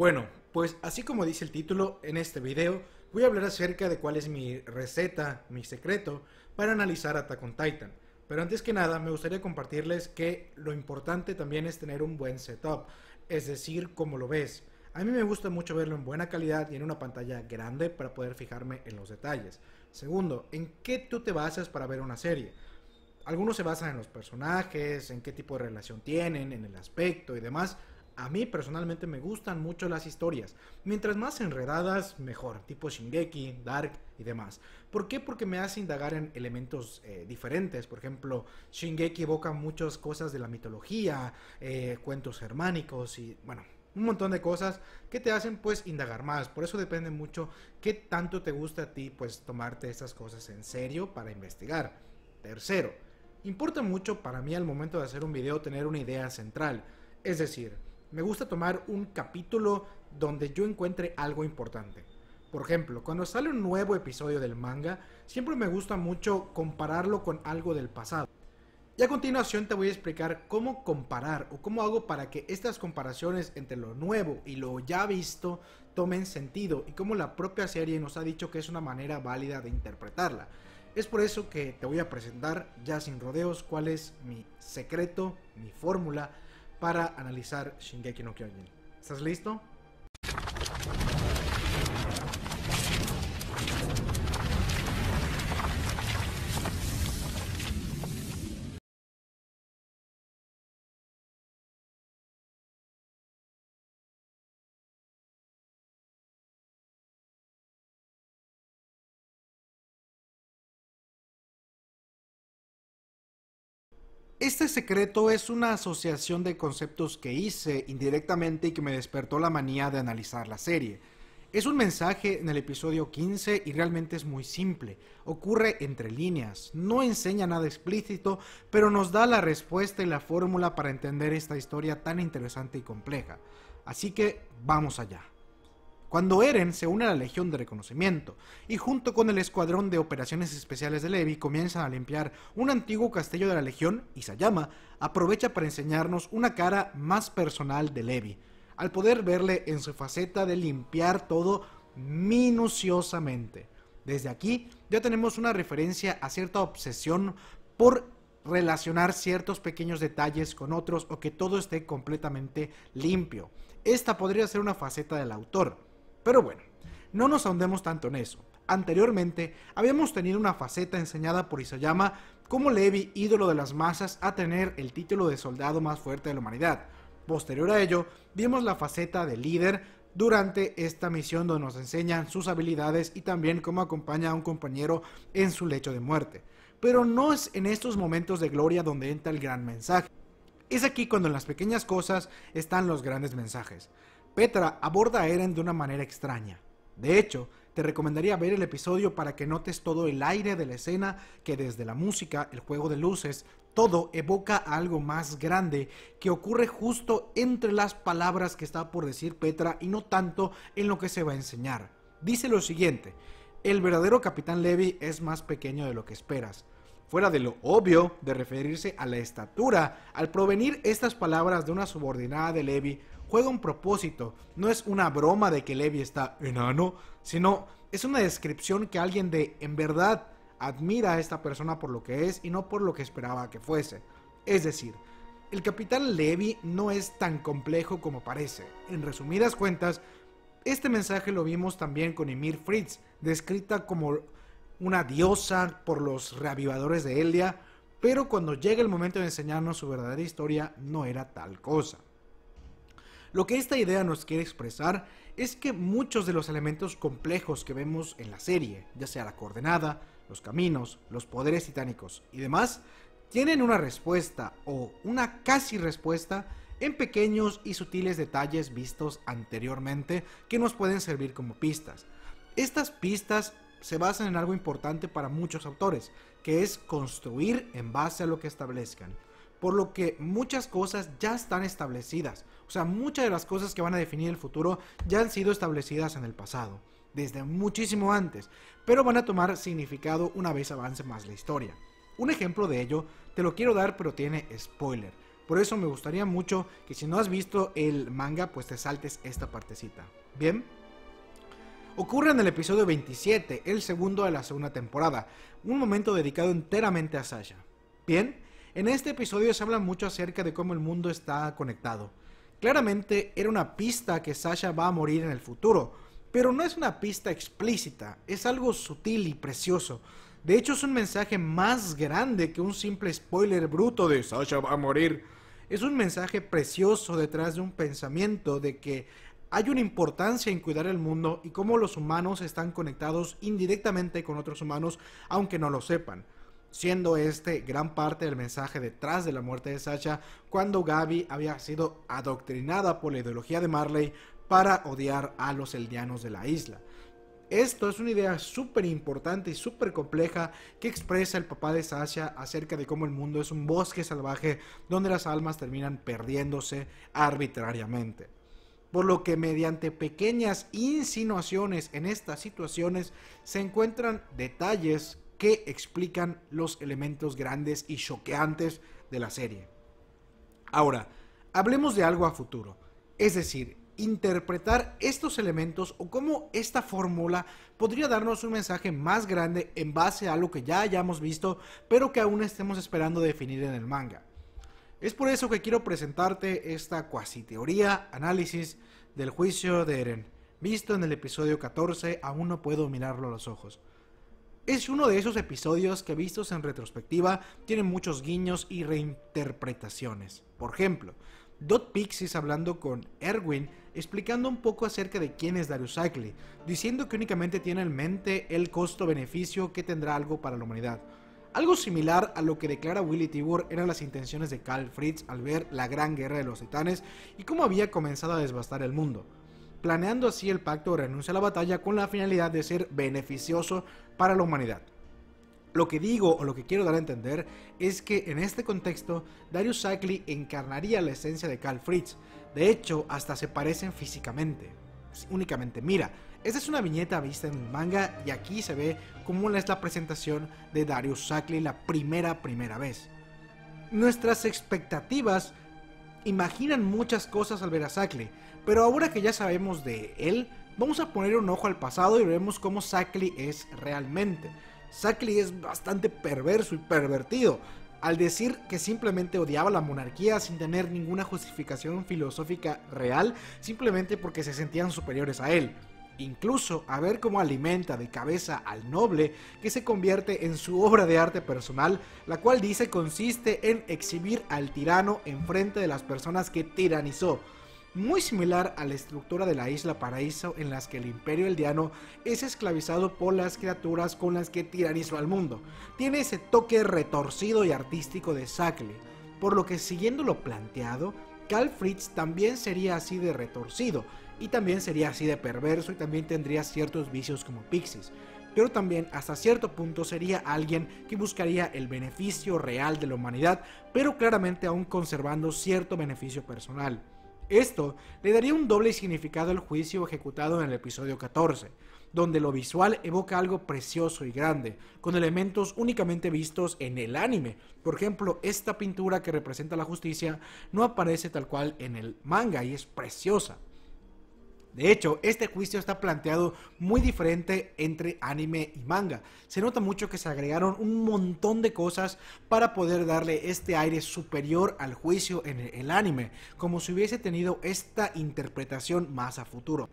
Bueno, pues así como dice el título, en este video voy a hablar acerca de cuál es mi receta, mi secreto, para analizar Attack on Titan. Pero antes que nada, me gustaría compartirles que lo importante también es tener un buen setup, es decir, cómo lo ves. A mí me gusta mucho verlo en buena calidad y en una pantalla grande para poder fijarme en los detalles. Segundo, ¿en qué tú te basas para ver una serie? Algunos se basan en los personajes, en qué tipo de relación tienen, en el aspecto y demás, a mí personalmente me gustan mucho las historias. Mientras más enredadas, mejor. Tipo Shingeki, Dark y demás. ¿Por qué? Porque me hace indagar en elementos eh, diferentes. Por ejemplo, Shingeki evoca muchas cosas de la mitología, eh, cuentos germánicos y bueno, un montón de cosas que te hacen pues indagar más. Por eso depende mucho qué tanto te gusta a ti pues tomarte estas cosas en serio para investigar. Tercero, importa mucho para mí al momento de hacer un video tener una idea central. Es decir, me gusta tomar un capítulo donde yo encuentre algo importante. Por ejemplo, cuando sale un nuevo episodio del manga, siempre me gusta mucho compararlo con algo del pasado. Y a continuación te voy a explicar cómo comparar o cómo hago para que estas comparaciones entre lo nuevo y lo ya visto tomen sentido y cómo la propia serie nos ha dicho que es una manera válida de interpretarla. Es por eso que te voy a presentar, ya sin rodeos, cuál es mi secreto, mi fórmula para analizar Shingeki no Kyojin. ¿Estás listo? Este secreto es una asociación de conceptos que hice indirectamente y que me despertó la manía de analizar la serie. Es un mensaje en el episodio 15 y realmente es muy simple. Ocurre entre líneas, no enseña nada explícito, pero nos da la respuesta y la fórmula para entender esta historia tan interesante y compleja. Así que vamos allá cuando Eren se une a la Legión de Reconocimiento, y junto con el Escuadrón de Operaciones Especiales de Levi comienzan a limpiar un antiguo castillo de la Legión Isayama aprovecha para enseñarnos una cara más personal de Levi, al poder verle en su faceta de limpiar todo minuciosamente. Desde aquí ya tenemos una referencia a cierta obsesión por relacionar ciertos pequeños detalles con otros o que todo esté completamente limpio. Esta podría ser una faceta del autor, pero bueno, no nos ahondemos tanto en eso. Anteriormente, habíamos tenido una faceta enseñada por Isayama como Levi, ídolo de las masas, a tener el título de soldado más fuerte de la humanidad. Posterior a ello, vimos la faceta de líder durante esta misión donde nos enseñan sus habilidades y también cómo acompaña a un compañero en su lecho de muerte. Pero no es en estos momentos de gloria donde entra el gran mensaje. Es aquí cuando en las pequeñas cosas están los grandes mensajes. Petra aborda a Eren de una manera extraña. De hecho, te recomendaría ver el episodio para que notes todo el aire de la escena que desde la música, el juego de luces, todo evoca algo más grande que ocurre justo entre las palabras que está por decir Petra y no tanto en lo que se va a enseñar. Dice lo siguiente, el verdadero capitán Levi es más pequeño de lo que esperas. Fuera de lo obvio de referirse a la estatura, al provenir estas palabras de una subordinada de Levi, juega un propósito. No es una broma de que Levi está enano, sino es una descripción que alguien de en verdad admira a esta persona por lo que es y no por lo que esperaba que fuese. Es decir, el capitán Levi no es tan complejo como parece. En resumidas cuentas, este mensaje lo vimos también con Emir Fritz, descrita como una diosa por los reavivadores de Elia, pero cuando llega el momento de enseñarnos su verdadera historia no era tal cosa. Lo que esta idea nos quiere expresar es que muchos de los elementos complejos que vemos en la serie, ya sea la coordenada, los caminos, los poderes titánicos y demás, tienen una respuesta o una casi respuesta en pequeños y sutiles detalles vistos anteriormente que nos pueden servir como pistas. Estas pistas se basan en algo importante para muchos autores, que es construir en base a lo que establezcan por lo que muchas cosas ya están establecidas. O sea, muchas de las cosas que van a definir el futuro ya han sido establecidas en el pasado, desde muchísimo antes, pero van a tomar significado una vez avance más la historia. Un ejemplo de ello te lo quiero dar, pero tiene spoiler. Por eso me gustaría mucho que si no has visto el manga, pues te saltes esta partecita. Bien, ocurre en el episodio 27, el segundo de la segunda temporada, un momento dedicado enteramente a Sasha. Bien, en este episodio se habla mucho acerca de cómo el mundo está conectado. Claramente era una pista que Sasha va a morir en el futuro, pero no es una pista explícita, es algo sutil y precioso. De hecho es un mensaje más grande que un simple spoiler bruto de Sasha va a morir. Es un mensaje precioso detrás de un pensamiento de que hay una importancia en cuidar el mundo y cómo los humanos están conectados indirectamente con otros humanos, aunque no lo sepan siendo este gran parte del mensaje detrás de la muerte de Sasha cuando Gaby había sido adoctrinada por la ideología de Marley para odiar a los eldianos de la isla. Esto es una idea súper importante y súper compleja que expresa el papá de Sasha acerca de cómo el mundo es un bosque salvaje donde las almas terminan perdiéndose arbitrariamente. Por lo que mediante pequeñas insinuaciones en estas situaciones se encuentran detalles que explican los elementos grandes y choqueantes de la serie. Ahora, hablemos de algo a futuro, es decir, interpretar estos elementos o cómo esta fórmula podría darnos un mensaje más grande en base a lo que ya hayamos visto, pero que aún estemos esperando definir en el manga. Es por eso que quiero presentarte esta cuasi teoría, análisis del juicio de Eren, visto en el episodio 14, aún no puedo mirarlo a los ojos. Es uno de esos episodios que vistos en retrospectiva tienen muchos guiños y reinterpretaciones. Por ejemplo, Dot Pixis hablando con Erwin, explicando un poco acerca de quién es Darius Ackley, diciendo que únicamente tiene en mente el costo-beneficio que tendrá algo para la humanidad. Algo similar a lo que declara Willy Tibur eran las intenciones de Carl Fritz al ver la gran guerra de los titanes y cómo había comenzado a devastar el mundo planeando así el pacto renuncia a la batalla con la finalidad de ser beneficioso para la humanidad. Lo que digo o lo que quiero dar a entender es que en este contexto Darius Sackley encarnaría la esencia de Carl Fritz. De hecho, hasta se parecen físicamente. Únicamente mira, esta es una viñeta vista en el manga y aquí se ve cómo es la presentación de Darius Sackley la primera primera vez. Nuestras expectativas imaginan muchas cosas al ver a Sackley, pero ahora que ya sabemos de él, vamos a poner un ojo al pasado y veremos cómo Sackley es realmente. Sackley es bastante perverso y pervertido, al decir que simplemente odiaba la monarquía sin tener ninguna justificación filosófica real, simplemente porque se sentían superiores a él incluso a ver cómo alimenta de cabeza al noble, que se convierte en su obra de arte personal, la cual dice consiste en exhibir al tirano enfrente de las personas que tiranizó. Muy similar a la estructura de la isla paraíso en las que el imperio eldiano es esclavizado por las criaturas con las que tiranizó al mundo. Tiene ese toque retorcido y artístico de Sackley, por lo que siguiendo lo planteado, Carl Fritz también sería así de retorcido, y también sería así de perverso y también tendría ciertos vicios como Pixies. Pero también hasta cierto punto sería alguien que buscaría el beneficio real de la humanidad, pero claramente aún conservando cierto beneficio personal. Esto le daría un doble significado al juicio ejecutado en el episodio 14, donde lo visual evoca algo precioso y grande, con elementos únicamente vistos en el anime. Por ejemplo, esta pintura que representa la justicia no aparece tal cual en el manga y es preciosa. De hecho, este juicio está planteado muy diferente entre anime y manga. Se nota mucho que se agregaron un montón de cosas para poder darle este aire superior al juicio en el anime, como si hubiese tenido esta interpretación más a futuro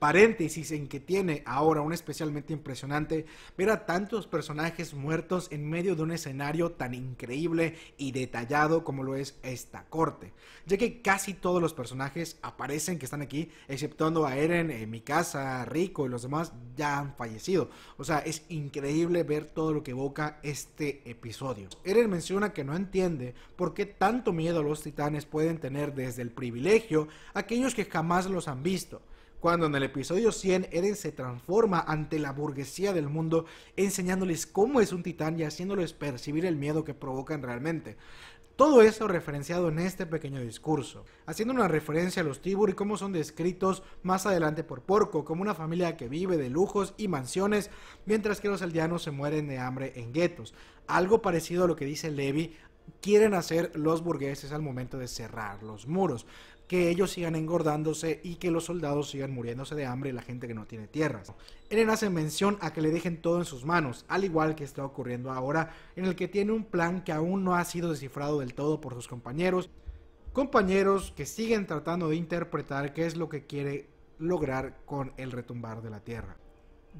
paréntesis en que tiene ahora un especialmente impresionante ver a tantos personajes muertos en medio de un escenario tan increíble y detallado como lo es esta corte, ya que casi todos los personajes aparecen que están aquí, exceptuando a Eren, eh, mi casa, Rico y los demás ya han fallecido. O sea, es increíble ver todo lo que evoca este episodio. Eren menciona que no entiende por qué tanto miedo los titanes pueden tener desde el privilegio aquellos que jamás los han visto cuando en el episodio 100 Eren se transforma ante la burguesía del mundo, enseñándoles cómo es un titán y haciéndoles percibir el miedo que provocan realmente. Todo eso referenciado en este pequeño discurso, haciendo una referencia a los Tibur y cómo son descritos más adelante por Porco, como una familia que vive de lujos y mansiones, mientras que los aldeanos se mueren de hambre en guetos. Algo parecido a lo que dice Levi quieren hacer los burgueses al momento de cerrar los muros que ellos sigan engordándose y que los soldados sigan muriéndose de hambre y la gente que no tiene tierras. Eren hace mención a que le dejen todo en sus manos, al igual que está ocurriendo ahora, en el que tiene un plan que aún no ha sido descifrado del todo por sus compañeros, compañeros que siguen tratando de interpretar qué es lo que quiere lograr con el retumbar de la tierra.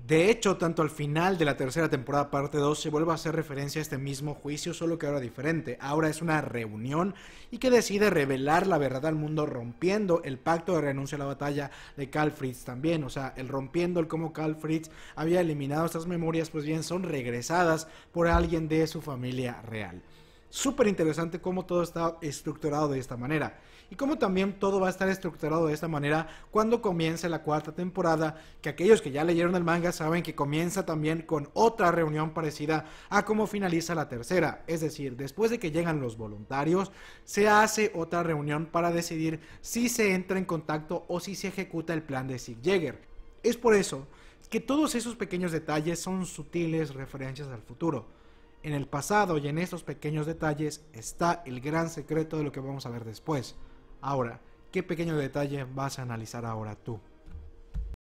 De hecho, tanto al final de la tercera temporada, parte 2, se vuelve a hacer referencia a este mismo juicio, solo que ahora diferente. Ahora es una reunión y que decide revelar la verdad al mundo rompiendo el pacto de renuncia a la batalla de Carl Fritz también. O sea, el rompiendo el cómo Carl Fritz había eliminado estas memorias, pues bien, son regresadas por alguien de su familia real súper interesante cómo todo está estructurado de esta manera. Y cómo también todo va a estar estructurado de esta manera cuando comience la cuarta temporada, que aquellos que ya leyeron el manga saben que comienza también con otra reunión parecida a cómo finaliza la tercera. Es decir, después de que llegan los voluntarios, se hace otra reunión para decidir si se entra en contacto o si se ejecuta el plan de Sig Jäger. Es por eso que todos esos pequeños detalles son sutiles referencias al futuro en el pasado y en estos pequeños detalles está el gran secreto de lo que vamos a ver después. Ahora, ¿qué pequeño detalle vas a analizar ahora tú?